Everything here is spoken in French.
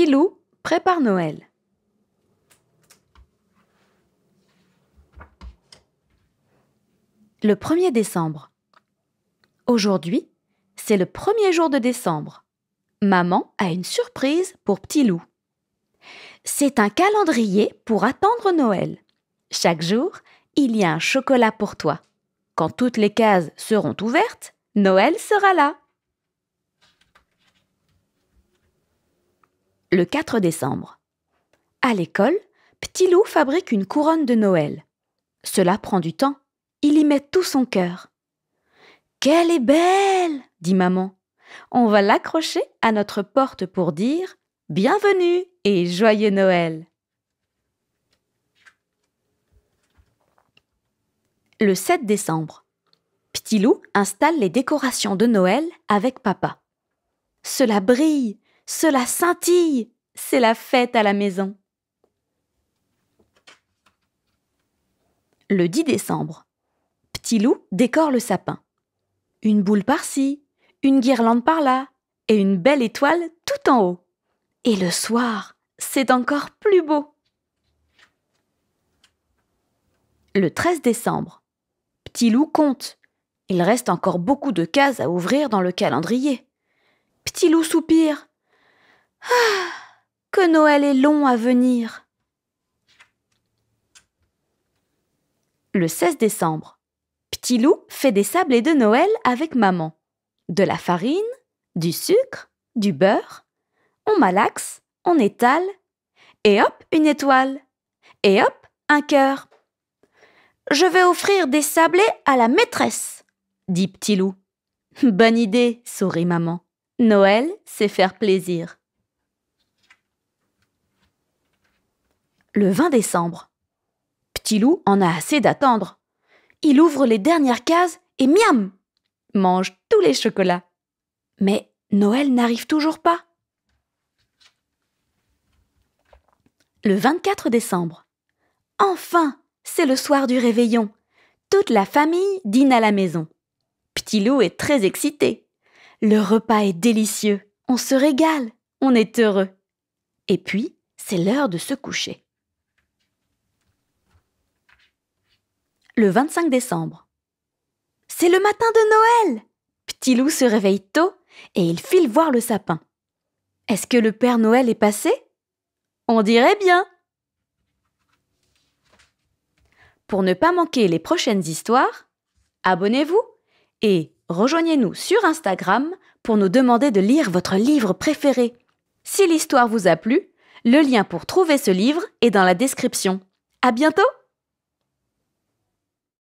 loup prépare Noël. Le 1er décembre. Aujourd'hui, c'est le premier jour de décembre. Maman a une surprise pour Petit Loup. C'est un calendrier pour attendre Noël. Chaque jour, il y a un chocolat pour toi. Quand toutes les cases seront ouvertes, Noël sera là. le 4 décembre. À l'école, Petit Loup fabrique une couronne de Noël. Cela prend du temps. Il y met tout son cœur. Qu'elle est belle dit maman. On va l'accrocher à notre porte pour dire Bienvenue et joyeux Noël. Le 7 décembre, Petit Loup installe les décorations de Noël avec papa. Cela brille, cela scintille. C'est la fête à la maison. Le 10 décembre, Petit Loup décore le sapin. Une boule par-ci, une guirlande par-là, et une belle étoile tout en haut. Et le soir, c'est encore plus beau. Le 13 décembre, Petit Loup compte. Il reste encore beaucoup de cases à ouvrir dans le calendrier. Petit Loup soupire. Ah, que Noël est long à venir. Le 16 décembre, Petit Loup fait des sablés de Noël avec maman. De la farine, du sucre, du beurre. On malaxe, on étale. Et hop, une étoile. Et hop, un cœur. Je vais offrir des sablés à la maîtresse, dit Petit Loup. Bonne idée, sourit maman. Noël, c'est faire plaisir. le 20 décembre. Petit loup en a assez d'attendre. Il ouvre les dernières cases et miam Mange tous les chocolats. Mais Noël n'arrive toujours pas. Le 24 décembre. Enfin C'est le soir du réveillon. Toute la famille dîne à la maison. Petit loup est très excité. Le repas est délicieux. On se régale. On est heureux. Et puis, c'est l'heure de se coucher. le 25 décembre. C'est le matin de Noël Petit loup se réveille tôt et il file voir le sapin. Est-ce que le Père Noël est passé On dirait bien Pour ne pas manquer les prochaines histoires, abonnez-vous et rejoignez-nous sur Instagram pour nous demander de lire votre livre préféré. Si l'histoire vous a plu, le lien pour trouver ce livre est dans la description. À bientôt!